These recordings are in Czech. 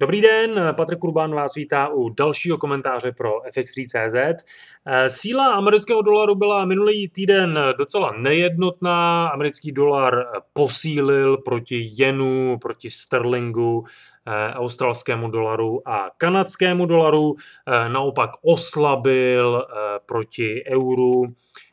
Dobrý den, Patrik Kurban vás vítá u dalšího komentáře pro FX3.cz. Síla amerického dolaru byla minulý týden docela nejednotná. Americký dolar posílil proti jenu, proti sterlingu, eh, australskému dolaru a kanadskému dolaru. Eh, naopak oslabil eh, proti euru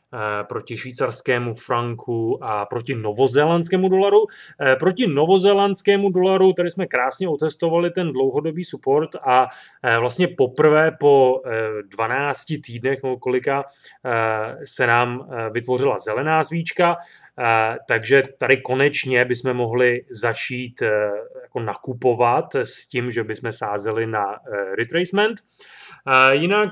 Eh, proti švýcarskému franku a proti novozélandskému dolaru. Eh, proti novozélandskému dolaru tady jsme krásně otestovali ten dlouhodobý support a eh, vlastně poprvé po 12 týdnech, nebo kolika, se nám vytvořila zelená zvíčka, takže tady konečně bychom mohli začít jako nakupovat s tím, že bychom sázeli na retracement. Jinak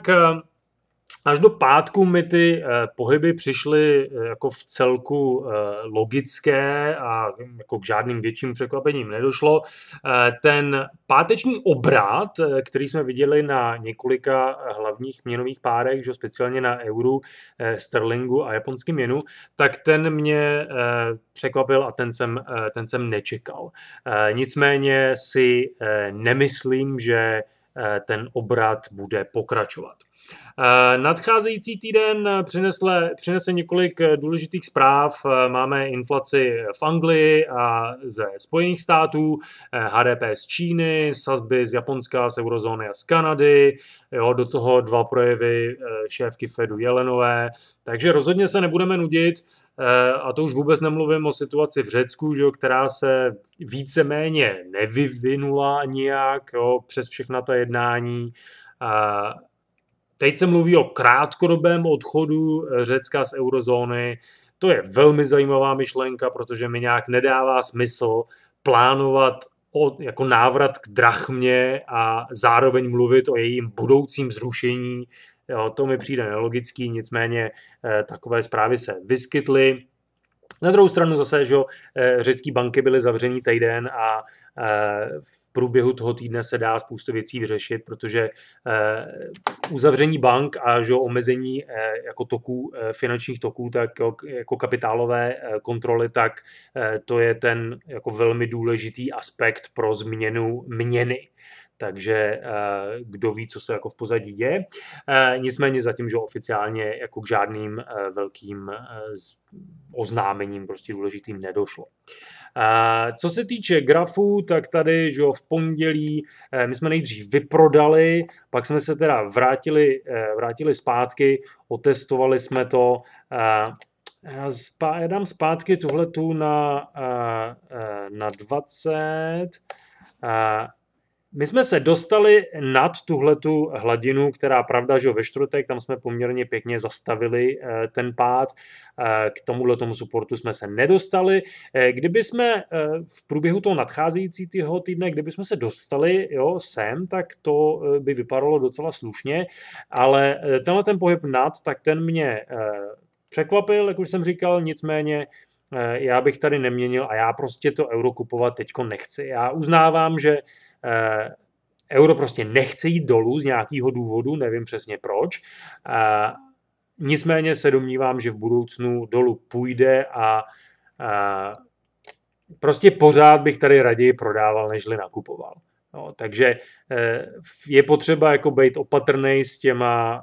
Až do pátku mi ty eh, pohyby přišly eh, jako v celku eh, logické a jako k žádným větším překvapením nedošlo. Ten páteční obrat, který jsme viděli na několika hlavních měnových párech, že speciálně na euru, sterlingu a japonském měnu, tak ten mě překvapil a ten jsem, ten jsem nečekal. Nicméně si nemyslím, že Eh, ten obrat bude pokračovat. Eh, nadcházející týden přinesle, přinese několik důležitých zpráv. Eh, máme inflaci v Anglii a ze Spojených států, HDP z Číny, sazby z Japonska, z eurozóny a z Kanady, jo, do toho dva projevy šéfky Fedu Jelenové, takže rozhodně se nebudeme nudit. Eh, a to už vůbec nemluvím o situaci v Řecku, že jo, která se víceméně nevyvinula nijak jo, přes všechna ta jednání. A eh, teď se mluví o krátkodobém odchodu eh, Řecka z eurozóny. To je velmi zajímavá myšlenka, protože mi nějak nedává smysl plánovat o, jako návrat k drachmě a zároveň mluvit o jejím budoucím zrušení Jo, to mi přijde nelogický, nicméně eh, takové zprávy se vyskytly. Na druhou stranu zase, že eh, řecké banky byly zavřený týden a eh, v průběhu toho týdne se dá spoustu věcí vyřešit, protože uzavření bank a že omezení jako toků, finančních toků, tak jako kapitálové kontroly, tak to je ten jako velmi důležitý aspekt pro změnu měny takže eh, kdo ví, co se jako v pozadí děje. Eh, nicméně zatím, že oficiálně jako k žádným eh, velkým oznámením prostě důležitým nedošlo. Co se týče grafu, tak tady, že v pondělí my jsme nejdřív vyprodali, pak jsme se teda vrátili, vrátili zpátky, otestovali jsme to, já, já dám zpátky tuhletu na, na 20, my jsme se dostali nad tuhletu hladinu, která pravda, že ve čtvrtek tam jsme poměrně pěkně zastavili eh, ten pád. Eh, k tomuhle tomu supportu jsme se nedostali. Eh, kdyby jsme v průběhu toho nadcházejícího týdne, kdyby jsme se dostali jo, sem, tak to by vypadalo docela slušně, ale tenhle ten pohyb nad, tak ten mě překvapil, jak už jsem říkal, nicméně já bych tady neměnil a já prostě to euro kupovat teďko nechci. Já uznávám, že Eh, euro prostě nechce jít dolů z nějakého důvodu, nevím přesně proč. Eh, nicméně se domnívám, že v budoucnu dolů půjde a eh, prostě pořád bych tady raději prodával, nežli nakupoval. No, takže je potřeba jako být opatrný s těma,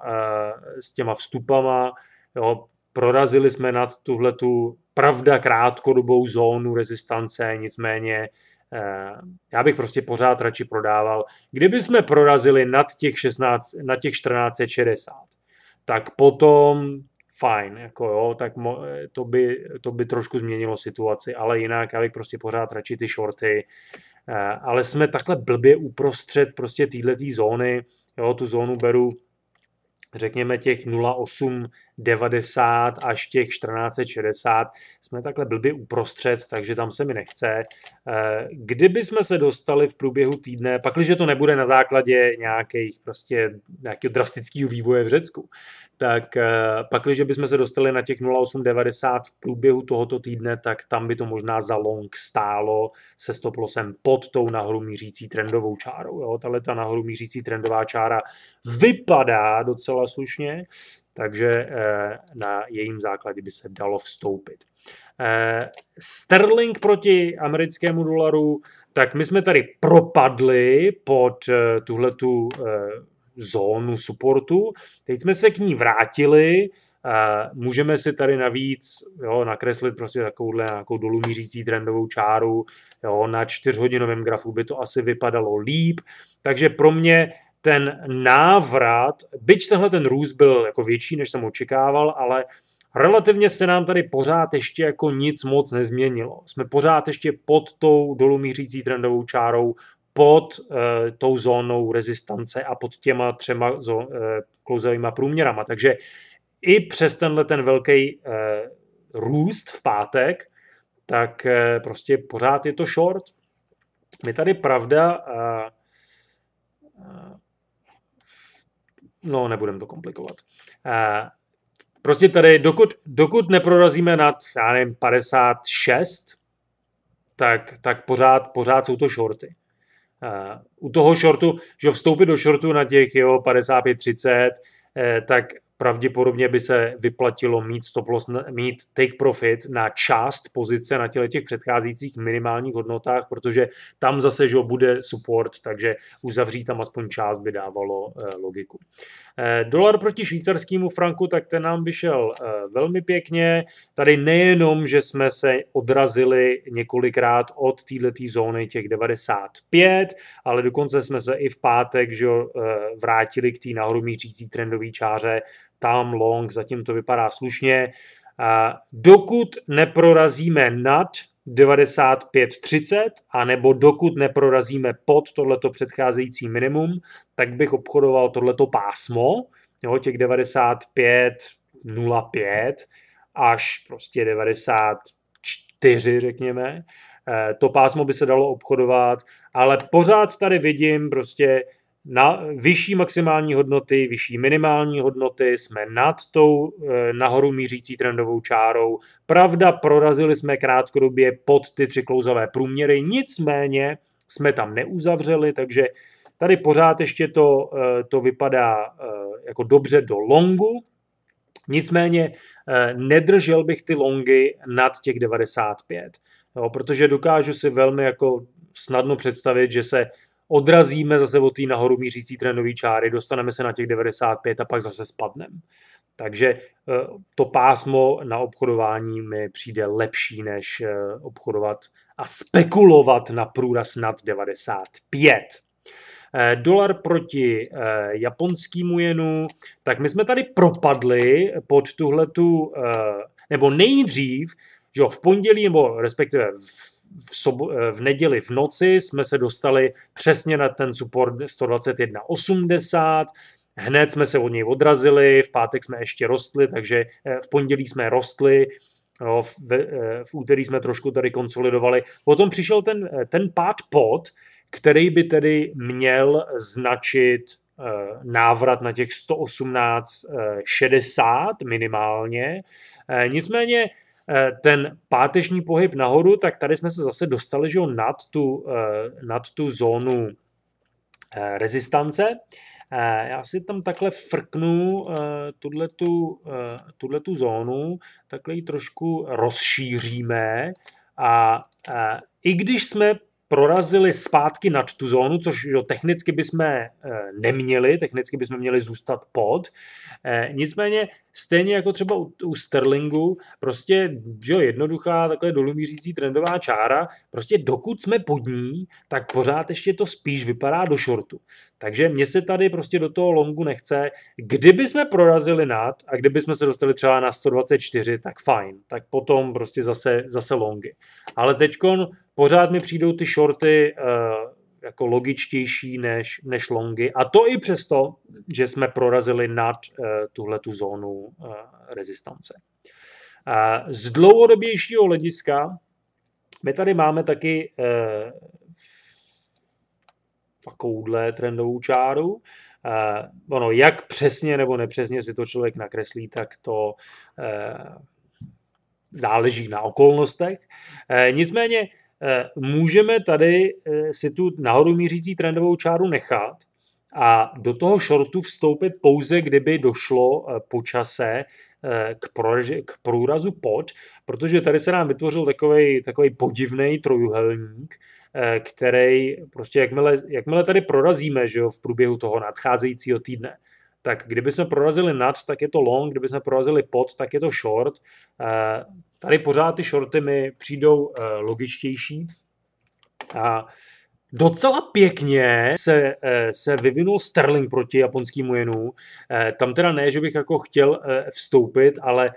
s těma vstupama. Jo. Prorazili jsme nad tuhletu pravda krátkodobou zónu rezistance, nicméně Eh, já bych prostě pořád radši prodával. Kdyby jsme prorazili nad těch, 16, nad těch 1460, tak potom fajn, jako jo, tak mo, eh, to, by, to by trošku změnilo situaci, ale jinak já bych prostě pořád radši ty shorty, eh, ale jsme takhle blbě uprostřed prostě této zóny, jo, tu zónu beru řekněme těch 0,8 90 až těch 1460. Jsme takhle blbě uprostřed, takže tam se mi nechce. Eh, kdyby jsme se dostali v průběhu týdne, pakliže to nebude na základě nějakých prostě nějakého drastického vývoje v Řecku, tak eh, pakliže bychom se dostali na těch 0,890 v průběhu tohoto týdne, tak tam by to možná za long stálo se stoplosem pod tou nahoru mířící trendovou čárou. Jo? Tahle ta nahoru mířící trendová čára vypadá docela slušně, takže eh, na jejím základě by se dalo vstoupit. Eh, Sterling proti americkému dolaru, tak my jsme tady propadli pod eh, tuhletu zónu supportu, teď jsme se k ní vrátili, můžeme si tady navíc jo, nakreslit prostě takovouhle nějakou dolů mířící trendovou čáru, jo, na čtyřhodinovém grafu by to asi vypadalo líp, takže pro mě ten návrat, byť tenhle ten růst byl jako větší, než jsem očekával, ale relativně se nám tady pořád ještě jako nic moc nezměnilo. Jsme pořád ještě pod tou dolumířící trendovou čárou, pod e, tou zónou rezistance a pod těma třema zó, e, eh, klouzovými průměrama. Takže i přes tenhle ten velký e, růst v pátek, tak e, prostě pořád je to short. My tady pravda E, No, nebudem to komplikovat. Uh, prostě tady, dokud, dokud neprorazíme nad, já nevím, 56, tak, tak pořád, pořád jsou to shorty. Uh, u toho shortu, že vstoupit do shortu na těch jo, 55, 30, eh, tak pravděpodobně by se vyplatilo mít stop loss, mít take profit na část pozice na těle těch předcházejících minimálních hodnotách, protože tam zase že bude support, takže uzavřít tam aspoň část by dávalo eh, logiku. Eh, dolar proti švýcarskému franku, tak ten nám vyšel eh, velmi pěkně. Tady nejenom, že jsme se odrazili několikrát od této zóny těch 95, ale dokonce jsme se i v pátek že vrátili k té nahoru mířící trendové čáře tam long, zatím to vypadá slušně. Dokud neprorazíme nad 95,30 a nebo dokud neprorazíme pod tohleto předcházející minimum, tak bych obchodoval tohleto pásmo, jo, těch 95,05 až prostě 94, řekněme. E, to pásmo by se dalo obchodovat, ale pořád tady vidím prostě na vyšší maximální hodnoty, vyšší minimální hodnoty, jsme nad tou e, nahoru mířící trendovou čárou. Pravda, prorazili jsme krátkodobě pod ty tři klouzavé průměry, nicméně jsme tam neuzavřeli, takže tady pořád ještě to, e, to vypadá e, jako dobře do longu, Nicméně nedržel bych ty longy nad těch 95, jo, protože dokážu si velmi jako snadno představit, že se odrazíme zase od té nahoru mířící trendové čáry, dostaneme se na těch 95 a pak zase spadneme. Takže eh, to pásmo na obchodování mi přijde lepší, než eh, obchodovat a spekulovat na průraz nad 95. Eh, dolar proti japonskému jenu, tak my jsme tady propadli pod tuhletu, nebo nejdřív, že v pondělí, nebo respektive v, sobo, eh, v neděli v noci jsme se dostali přesně na ten support 121.80, hned jsme se od něj odrazili, v pátek jsme ještě rostli, takže eh, v pondělí jsme rostli, jo, no, v, eh, v úterý jsme trošku tady konsolidovali. Potom přišel ten, ten pád pod, který by tedy měl značit návrat na těch 118,60 minimálně. Nicméně Eh, ten páteční pohyb nahoru, tak tady jsme se zase dostali že jo, nad, tu, eh, nad tu zónu eh, rezistance. Já si tam takhle frknu tuhle tu zónu, takhle ji trošku rozšíříme a i když jsme prorazili zpátky nad tu zónu, což jo, technicky bychom eh, neměli, technicky bychom měli zůstat pod. Eh, nicméně stejně jako třeba u, u Sterlingu, prostě jo, jednoduchá takhle dolumířící trendová čára, prostě dokud jsme pod ní, tak pořád ještě to spíš vypadá do shortu. Takže mě se tady prostě do toho longu nechce. Kdyby jsme prorazili nad a kdyby jsme se dostali třeba na 124, tak fajn, tak potom prostě zase, zase longy. Ale teďkon pořád mi přijdou ty shorty eh, jako logičtější než, než longy. A to i přesto, že jsme prorazili nad uh, eh, tuhle tu zónu eh, rezistance. z dlouhodobějšího hlediska my tady máme taky takovouhle trendovou čáru. Uh, ono, jak přesně nebo nepřesně si to člověk nakreslí, tak to uh, záleží na okolnostech. Uh, nicméně Eh, můžeme tady eh, si tu nahoru mířící trendovou čáru nechat a do toho shortu vstoupit pouze, kdyby došlo eh, po čase k, k průrazu pod, protože tady se nám vytvořil takový podivný trojuhelník, který prostě jakmile, jakmile tady prorazíme že jo, v průběhu toho nadcházejícího týdne, tak kdyby jsme prorazili nad, tak je to long, kdyby jsme prorazili pod, tak je to short. Tady pořád ty shorty mi přijdou eh, logičtější. A Docela pěkně se, eh, se vyvinul Sterling proti japonskýmu jenu. Eh, tam teda ne, že bych jako chtěl vstoupit, ale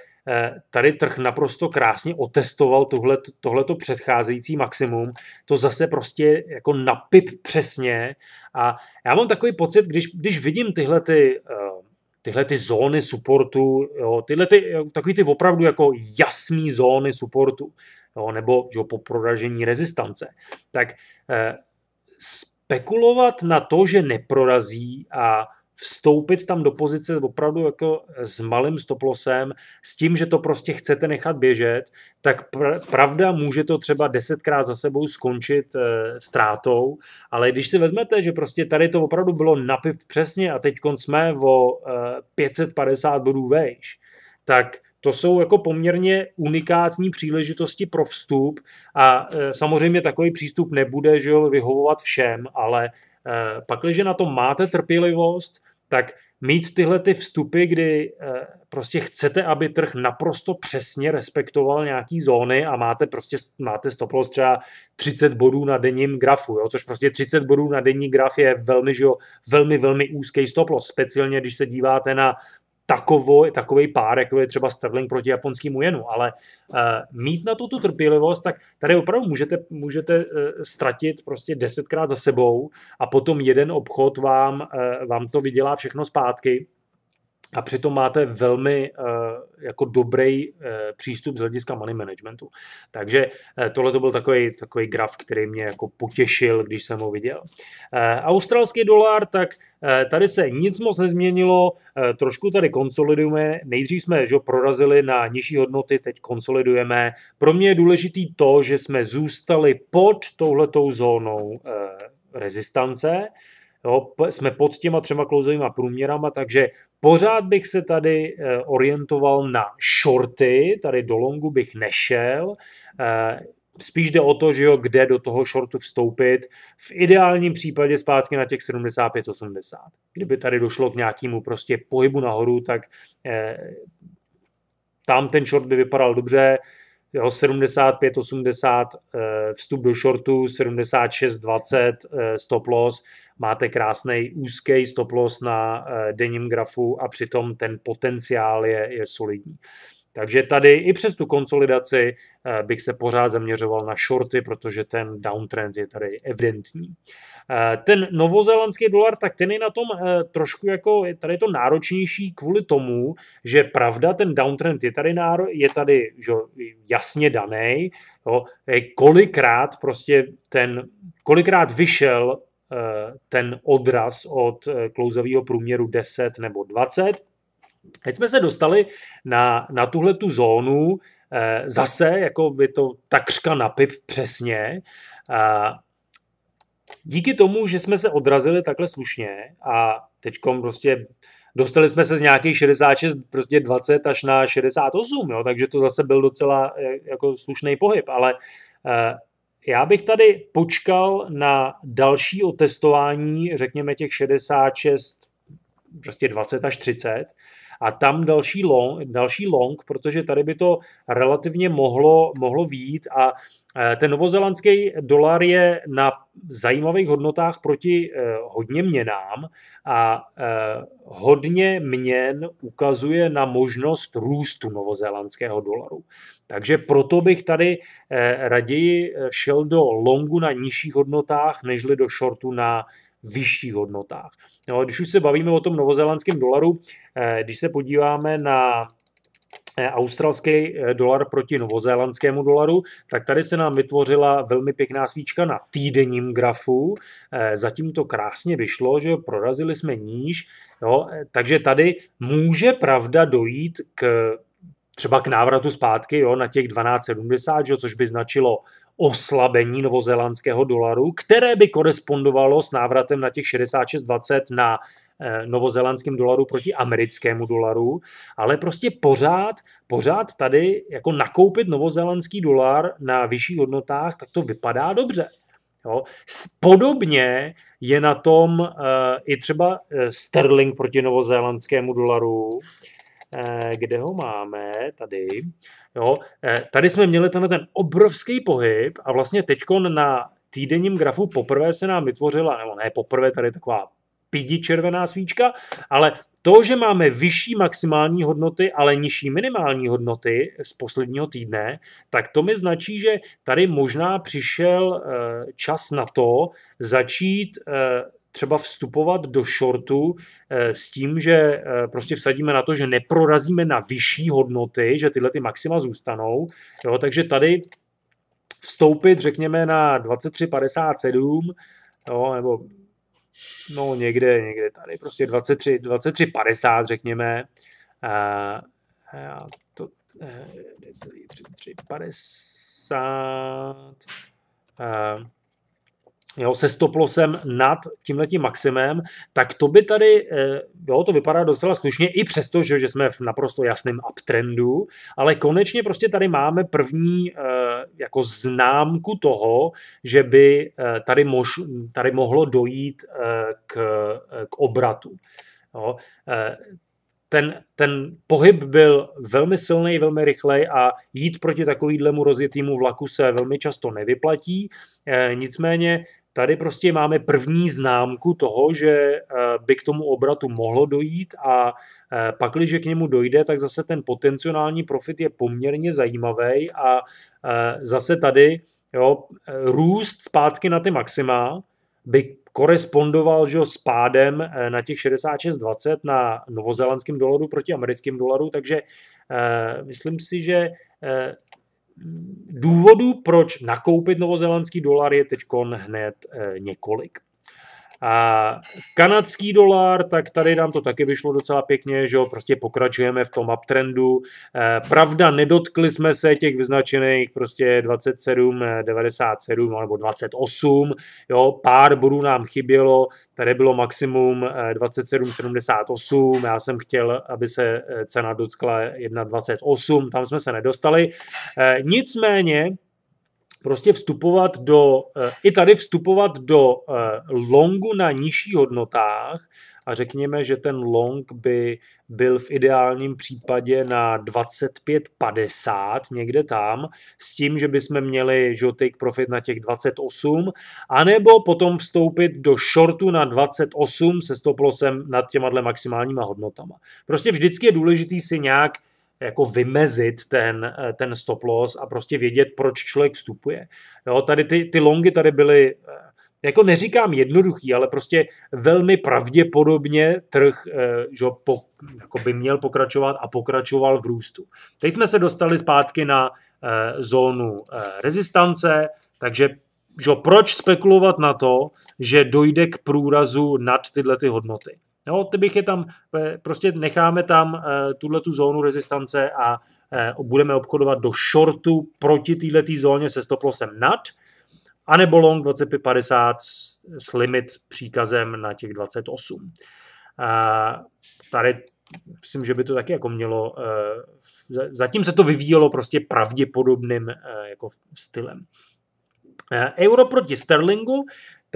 tady trh naprosto krásně otestoval tohle, tohleto předcházející maximum. To zase prostě jako napip přesně. A já mám takový pocit, když, když vidím tyhle ty tyhle ty zóny supportu, jo, tyhle ty, takový ty opravdu jako jasný zóny supportu, jo, nebo že jo, po proražení rezistance, tak eh, spekulovat na to, že neprorazí a vstoupit tam do pozice opravdu jako s malým stoplosem, s tím, že to prostě chcete nechat běžet, tak pr- pravda může to třeba desetkrát za sebou skončit e, ztrátou, ale když si vezmete, že prostě tady to opravdu bylo napip přesně a teď jsme o e, eh, 550 bodů vejš, tak to jsou jako poměrně unikátní příležitosti pro vstup a e, samozřejmě takový přístup nebude že jo, vyhovovat všem, ale Eh, pakliže na to máte trpělivost, tak mít tyhle ty vstupy, kdy eh, prostě chcete, aby trh naprosto přesně respektoval nějaký zóny a máte prostě máte stoplost třeba 30 bodů na denním grafu, jo? což prostě 30 bodů na denní graf je velmi, že jo, velmi, velmi úzký stoplost, speciálně když se díváte na takovo, takový pár, jako je třeba Sterling proti japonskému jenu, ale uh, mít na to tu trpělivost, tak tady opravdu můžete, můžete uh, ztratit prostě desetkrát za sebou a potom jeden obchod vám, uh, vám to vydělá všechno zpátky a přitom máte velmi eh, jako dobrý eh, přístup z hlediska money managementu. Takže eh, tohle to byl takový, takový graf, který mě jako potěšil, když jsem ho viděl. Australský dolar, tak tady se nic moc nezměnilo, trošku tady konsolidujeme, nejdřív jsme že, prorazili na nižší hodnoty, teď konsolidujeme. Pro mě je důležitý to, že jsme zůstali pod touhletou zónou rezistance, Jo, jsme pod těma třema klouzovýma průměrama, takže pořád bych se tady eh, orientoval na shorty, tady do longu bych nešel. Eh, spíš jde o to, že jo, kde do toho shortu vstoupit, v ideálním případě zpátky na těch 75-80. Kdyby tady došlo k nějakému prostě pohybu nahoru, tak eh, tam ten short by vypadal dobře, eh, jo, 75-80 eh, vstup do shortu, 76-20 eh, stop loss, máte krásný úzký stop loss na eh, denním grafu a přitom ten potenciál je, je solidní. Takže tady i přes tu konsolidaci eh, bych se pořád zaměřoval na shorty, protože ten downtrend je tady evidentní. Eh, ten novozélandský dolar, tak ten je na tom eh, trošku jako, tady je to náročnější kvůli tomu, že pravda, ten downtrend je tady, náro, je tady že, jasně daný, kolikrát prostě ten, kolikrát vyšel ten odraz od klouzavého průměru 10 nebo 20, Teď jsme se dostali na, na tuhle tu zónu, eh, zase, jako by to takřka na pip přesně, eh, díky tomu, že jsme se odrazili takhle slušně a teď prostě dostali jsme se z nějakých 66, prostě 20 až na 68, jo, takže to zase byl docela eh, jako slušný pohyb, ale eh, já bych tady počkal na další otestování, řekněme těch 66, prostě 20 až 30, a tam další long, další long protože tady by to relativně mohlo, mohlo výjít a e, ten novozelandský dolar je na zajímavých hodnotách proti e, hodně měnám a e, hodně měn ukazuje na možnost růstu novozelandského dolaru. Takže proto bych tady raději šel do longu na nižších hodnotách, nežli do shortu na vyšších hodnotách. No, když už se bavíme o tom novozelandském dolaru, eh, když se podíváme na eh, australský eh, dolar proti novozélandskému dolaru, tak tady se nám vytvořila velmi pěkná svíčka na týdenním grafu. Zatím to krásně vyšlo, že prorazili jsme níž, jo, takže tady může pravda dojít k třeba k návratu zpátky jo, na těch 1270, jo, což by značilo oslabení novozelandského dolaru, které by korespondovalo s návratem na těch 66,20 na eh, novozelandském dolaru proti americkému dolaru, ale prostě pořád, pořád tady jako nakoupit novozelandský dolar na vyšších hodnotách, tak to vypadá dobře. Jo. Podobně je na tom uh, i třeba eh, sterling proti novozélandskému dolaru, Eh, kde ho máme, tady. Jo, eh, tady jsme měli tenhle ten obrovský pohyb a vlastně teďkon na týdenním grafu poprvé se nám vytvořila, nebo ne poprvé, tady taková pidi červená svíčka, ale to, že máme vyšší maximální hodnoty, ale nižší minimální hodnoty z posledního týdne, tak to mi značí, že tady možná přišel eh, čas na to začít třeba vstupovat do shortu eh, s tím, že eh, prostě vsadíme na to, že neprorazíme na vyšší hodnoty, že tyhle ty maxima zůstanou. Jo, takže tady vstoupit, řekněme, na 23,57, nebo no někde, někde tady, prostě 23, 23,50, řekněme. A, a to, 53, eh, 50, a, jo, se stoplosem nad tímhletím maximem, tak to by tady, eh, jo, to vypadá docela slušně, i přesto, že, že jsme v naprosto jasném uptrendu, ale konečně prostě tady máme první eh, jako známku toho, že by eh, tady, mož, tady mohlo dojít k, k obratu. Jo. Ten, ten pohyb byl velmi silný, velmi rychlej a jít proti takovýhlemu rozjetýmu vlaku se velmi často nevyplatí. Nicméně Tady prostě máme první známku toho, že eh, by k tomu obratu mohlo dojít a eh, pak, když k němu dojde, tak zase ten potenciální profit je poměrně zajímavý a eh, zase tady jo, růst zpátky na ty maxima by korespondoval že, s pádem na těch 66,20 na novozelandském dolaru proti americkým dolaru, takže myslím si, že Důvodů, proč nakoupit novozelandský dolar, je teď hned eh, několik. A kanadský dolar, tak tady nám to taky vyšlo docela pěkně, že jo, prostě pokračujeme v tom uptrendu. Eh, pravda, nedotkli jsme se těch vyznačených prostě 27, 97 eh, nebo 28, jo, pár bodů nám chybělo, tady bylo maximum 27, eh, 78, já jsem chtěl, aby se cena dotkla 1,28, tam jsme se nedostali. nicméně, prostě vstupovat do, eh, i tady vstupovat do eh, longu na nižší hodnotách a řekněme, že ten long by byl v ideálním případě na 25,50 někde tam, s tím, že bychom měli že take profit na těch 28, anebo potom vstoupit do shortu na 28 se stoplosem nad těma maximálníma hodnotama. Prostě vždycky je důležitý si nějak uh, jako vymezit ten, eh, ten stop loss a prostě vědět, proč člověk vstupuje. Jo, tady ty, ty longy tady byly, eh, jako neříkám jednoduchý, ale prostě velmi pravděpodobně trh eh, že po, jako by měl pokračovat a pokračoval v růstu. Teď jsme se dostali zpátky na zónu rezistance, takže že proč spekulovat na to, že dojde k průrazu nad tyhle ty hodnoty. Jo, ty bych je tam, eh, prostě necháme tam eh, tuhle tu zónu rezistance a eh, budeme obchodovat do shortu proti této zóně se lossem nad, anebo long 2550 s limit příkazem na těch 28. A tady myslím, že by to taky jako mělo, zatím se to vyvíjelo prostě pravděpodobným jako stylem. Euro proti sterlingu,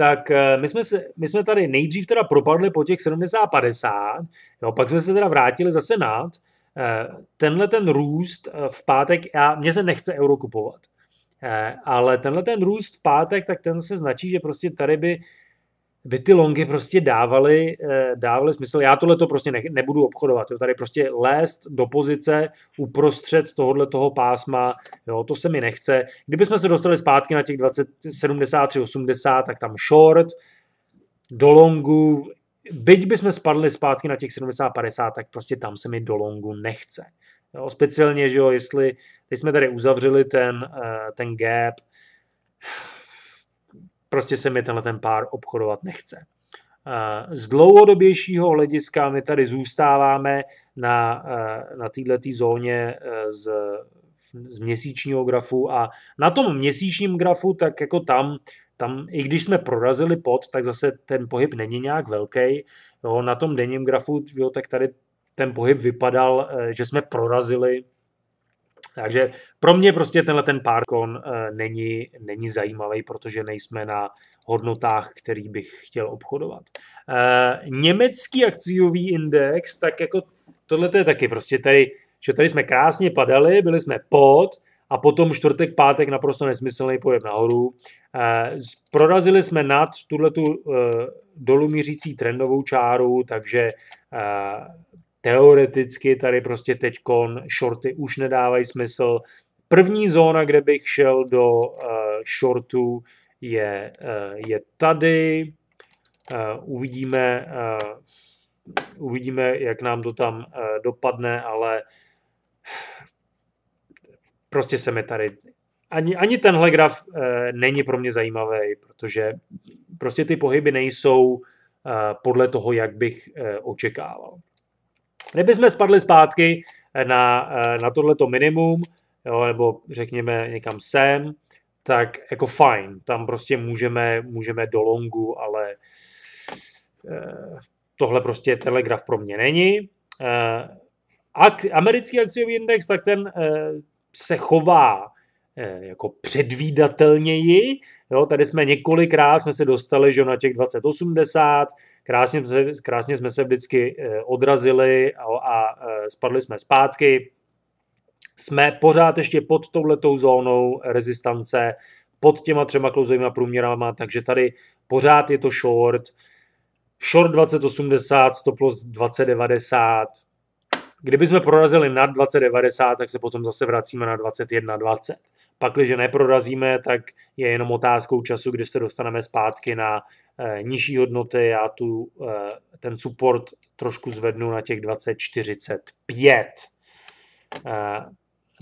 tak eh, my jsme, se, my jsme tady nejdřív teda propadli po těch 70-50, jo, pak jsme se teda vrátili zase nad. Eh, tenhle ten růst eh, v pátek, já, mě se nechce euro kupovat, ale tenhle ten růst v pátek, tak ten se značí, že prostě tady by by ty longy prostě dávaly, eh, dávaly smysl. Já tohle to prostě ne, nebudu obchodovat. Jo. Tady prostě lézt do pozice uprostřed tohohle toho pásma, jo, to se mi nechce. Kdybychom se dostali zpátky na těch 20, 73, 80, tak tam short, do longu, byť bychom spadli zpátky na těch 70, 50, tak prostě tam se mi do longu nechce. Jo, speciálně, že jo, jestli, teď jsme tady uzavřeli ten, eh, ten gap, prostě se mi tenhle ten pár obchodovat nechce. Eh, z dlouhodobějšího hlediska my tady zůstáváme na, eh, na této zóně eh, z, z měsíčního grafu a na tom měsíčním grafu, tak jako tam, tam i když jsme prorazili pod, tak zase ten pohyb není nějak velký. Jo, na tom denním grafu, jo, tak tady ten pohyb vypadal, že jsme prorazili takže pro mě prostě tenhle ten párkon eh, není, není zajímavý, protože nejsme na hodnotách, který bych chtěl obchodovat. Eh, německý akciový index, tak jako tohle je taky prostě tady, že tady jsme krásně padali, byli jsme pod, a potom čtvrtek, pátek naprosto nesmyslný pojem nahoru. Eh, prorazili jsme nad tuhle tu dolů mířící trendovou čáru, takže teoreticky tady prostě teďkon shorty už nedávají smysl. První zóna, kde bych šel do uh, shortu, je, uh, je tady. Uh, uvidíme, uh, uvidíme, jak nám to tam uh, dopadne, ale prostě se mi tady... Ani, ani tenhle graf uh, není pro mě zajímavý, protože prostě ty pohyby nejsou uh, podle toho, jak bych uh, očekával. Kdyby jsme spadli zpátky eh, na, eh, na tohleto minimum, jo, nebo řekněme někam sem, tak jako fajn, tam prostě můžeme, můžeme do longu, ale eh, tohle prostě telegraf graf pro mě není. Ak, americký akciový index, tak ten se chová Eh, jako předvídatelněji. Jo, tady jsme několikrát jsme se dostali že na těch 2080, krásně, jsme krásně jsme se vždycky eh, odrazili a, a eh, spadli jsme zpátky. Jsme pořád ještě pod touhletou zónou rezistance, pod těma třema klouzovými průměrama, takže tady pořád je to short. Short 2080, stop loss 2090, Kdyby jsme prorazili na 2090, tak se potom zase vracíme na 2120. Pak, když neprorazíme, tak je jenom otázkou času, kdy se dostaneme zpátky na eh, nižší hodnoty. Já tu, eh, ten support trošku zvednu na těch 2045. Eh,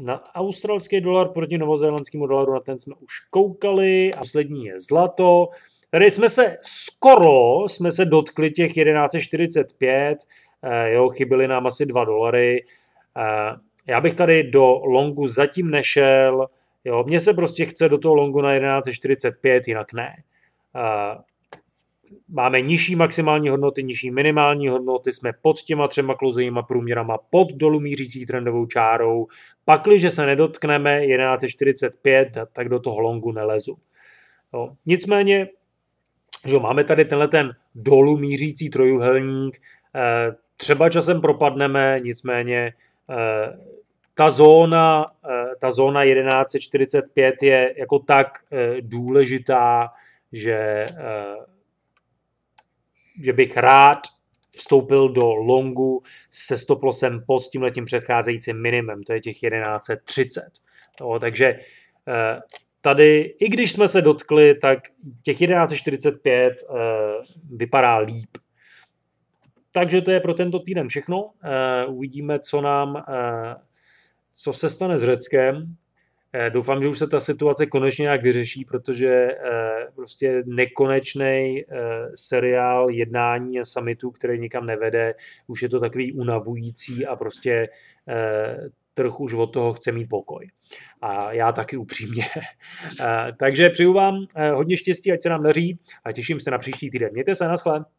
na australský dolar proti novozélandskému dolaru, na ten jsme už koukali. A poslední je zlato. Tady jsme se skoro jsme se dotkli těch 1145, Eh, jo, chyběly nám asi 2 dolary. Eh, já bych tady do longu zatím nešel. Jo, mně se prostě chce do toho longu na 11,45, jinak ne. Eh, máme nižší maximální hodnoty, nižší minimální hodnoty, jsme pod těma třema klouzejima průměrama, pod dolů mířící trendovou čárou. Pakliže se nedotkneme 11,45, tak do toho longu nelezu. Jo. Nicméně, že máme tady tenhle ten dolů mířící trojuhelník, Třeba časem propadneme, nicméně eh, ta zóna, eh, ta zóna 1145 je jako tak eh, důležitá, že, že bych rád vstoupil do longu se stoplosem pod tímhletím předcházejícím minimem, to je těch 1130. No, takže tady, i když jsme se dotkli, tak těch 1145 vypadá líp. Takže to je pro tento týden všechno. Eh, uvidíme, co nám, eh, co se stane s Řeckem. Eh, doufám, že už se ta situace konečně nějak vyřeší, protože prostě nekonečný seriál jednání a summitu, který nikam nevede, už je to takový unavující a prostě trh už od toho chce mít pokoj. A já taky upřímně. Takže přeju vám hodně štěstí, ať se nám daří a těším se na příští týden. Mějte se, naschle.